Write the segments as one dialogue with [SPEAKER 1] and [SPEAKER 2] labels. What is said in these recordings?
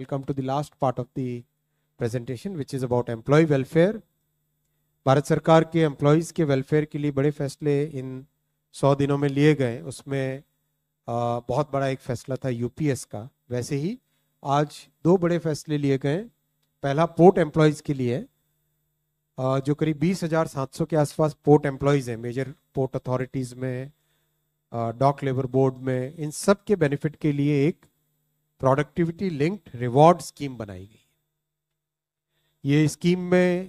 [SPEAKER 1] we'll come to the last part of the presentation which is about employee welfare. Bharat सरकार के employees के welfare के लिए बड़े फैसले इन सौ दिनों में लिए गए उसमें आ, बहुत बड़ा एक फैसला था यूपीएस का वैसे ही आज दो बड़े फैसले लिए गए पहला पोर्ट एम्प्लॉयज़ के लिए जो करीब बीस हज़ार सात सौ के आसपास पोर्ट एम्प्लॉयज़ हैं मेजर पोर्ट अथॉरिटीज़ में डॉक लेबर बोर्ड में इन सब के बेनिफिट के लिए एक प्रोडक्टिविटी लिंक्ड रिवॉर्ड स्कीम बनाई गई ये स्कीम में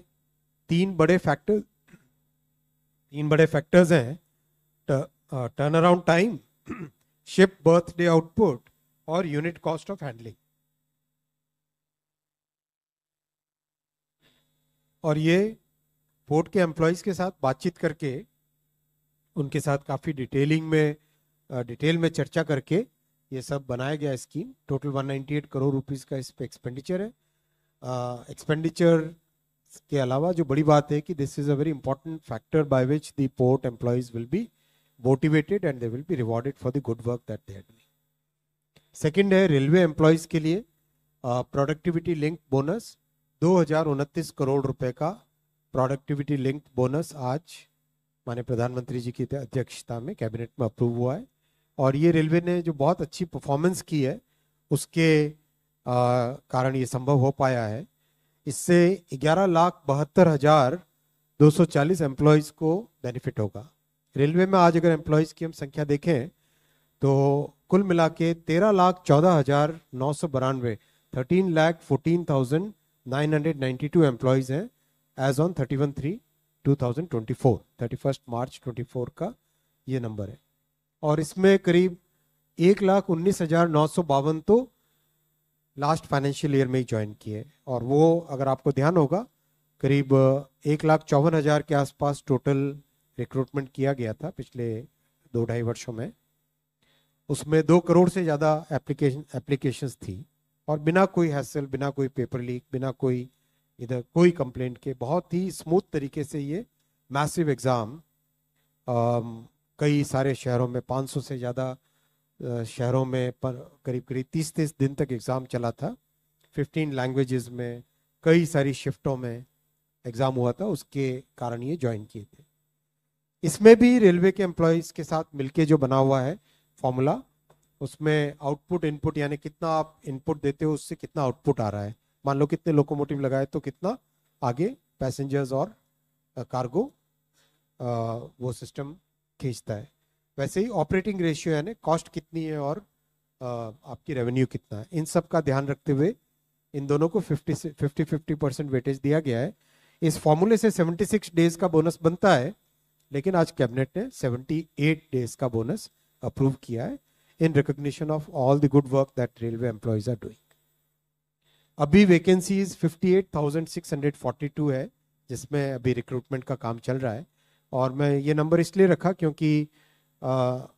[SPEAKER 1] तीन बड़े फैक्टर तीन बड़े फैक्टर्स हैं turn around time ship berth day output और यूनिट कॉस्ट ऑफ हैंडलिंग और ये पोर्ट के एम्प्लॉयज़ के साथ बातचीत करके उनके साथ काफ़ी डिटेलिंग में डिटेल uh, में चर्चा करके ये सब बनाया गया स्कीम टोटल 198 करोड़ रुपीस का इस पर एक्सपेंडिचर है एक्सपेंडिचर के अलावा जो बड़ी बात है कि this is a very important factor by which the port employees will be motivated and they will be rewarded for the good work that they are doing second है रेलवे एम्प्लॉयज़ के लिए प्रोडक्टिविटी लिंक बोनस दो करोड़ रुपए का productivity linked bonus आज माने प्रधानमंत्री जी की अध्यक्षता में कैबिनेट में अप्रूव हुआ है और ये रेलवे ने जो बहुत अच्छी परफॉर्मेंस की है उसके आ, कारण ये संभव हो पाया है इससे ग्यारह लाख बहत्तर हज़ार दो सौ चालीस एम्प्लॉयज़ को बेनिफिट होगा रेलवे में आज अगर एम्प्लॉयज़ की हम संख्या देखें तो कुल मिला के तेरह लाख चौदह हज़ार नौ सौ बानवे thirteen lakh fourteen thousand nine hundred ninety two employees हैं as on thirty one three two thousand twenty four thirty first March twenty four का ये नंबर है और इसमें करीब एक लाख उन्नीस हजार नौ सौ बावन तो लास्ट फाइनेंशियल ईयर में ही ज्वाइन किए और वो अगर आपको ध्यान होगा करीब एक लाख चौवन हजार के आसपास टोटल रिक्रूटमेंट किया गया था पिछले दो ढाई वर्षों में उसमें दो करोड़ से ज़्यादा एप्लीकेशन एप्लीकेशंस थी और बिना कोई हैसल बिना कोई पेपर लीक बिना कोई इधर कोई कंप्लेंट के बहुत ही स्मूथ तरीके से ये मैसिव एग्ज़ाम कई सारे शहरों में 500 से ज़्यादा शहरों में पर करीब करीब तीस तीस दिन तक एग्ज़ाम चला था 15 लैंग्वेजेस में कई सारी शिफ्टों में एग्ज़ाम हुआ था उसके कारण ये ज्वाइन किए थे इसमें भी रेलवे के एम्प्लॉयज़ के साथ मिलके जो बना हुआ है फॉर्मूला उसमें आउटपुट इनपुट यानी कितना आप इनपुट देते हो उससे कितना आउटपुट आ रहा है मान लो कितने लोकोमोटिव लगाए तो कितना आगे पैसेंजर्स और कार्गो वो सिस्टम खींचता है वैसे ही ऑपरेटिंग रेशियो यानी कॉस्ट कितनी है और आपकी रेवेन्यू कितना है इन सब का ध्यान रखते हुए इन दोनों को 50 50 50 परसेंट वेटेज दिया गया है इस फॉर्मूले से 76 डेज का बोनस बनता है लेकिन आज कैबिनेट ने 78 डेज का बोनस अप्रूव किया है in recognition of all the good work that railway employees are doing अभी वैकेंसीज 58,642 है जिसमें अभी रिक्रूटमेंट का काम चल रहा है और मैं ये नंबर इसलिए रखा क्योंकि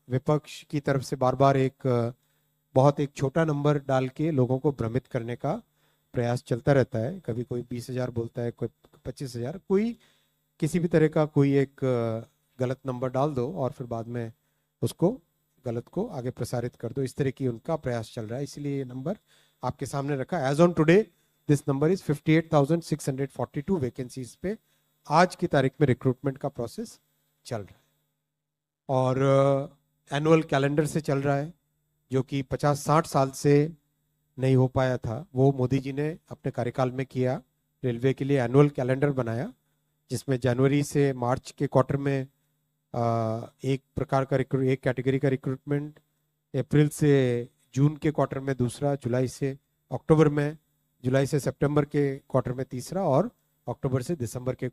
[SPEAKER 1] विपक्ष की तरफ से बार बार एक बहुत एक छोटा नंबर डाल के लोगों को भ्रमित करने का प्रयास चलता रहता है कभी कोई बीस हजार बोलता है कोई पच्चीस हजार कोई किसी भी तरह का कोई एक गलत नंबर डाल दो और फिर बाद में उसको गलत को आगे प्रसारित कर दो इस तरह की उनका प्रयास चल रहा है इसलिए ये नंबर आपके सामने रखा as on today this number is fifty eight thousand six hundred forty two vacancies पे आज की तारीख में रिक्रूटमेंट का प्रोसेस चल रहा है और एनुअल uh, कैलेंडर से चल रहा है जो कि 50-60 साल से नहीं हो पाया था वो मोदी जी ने अपने कार्यकाल में किया रेलवे के लिए एनुअल कैलेंडर बनाया जिसमें जनवरी से मार्च के क्वार्टर में uh, एक प्रकार का रिक्रू एक कैटेगरी का रिक्रूटमेंट अप्रैल से जून के क्वार्टर में दूसरा जुलाई से अक्टूबर में जुलाई से सितंबर के क्वार्टर में तीसरा और अक्टूबर से दिसंबर के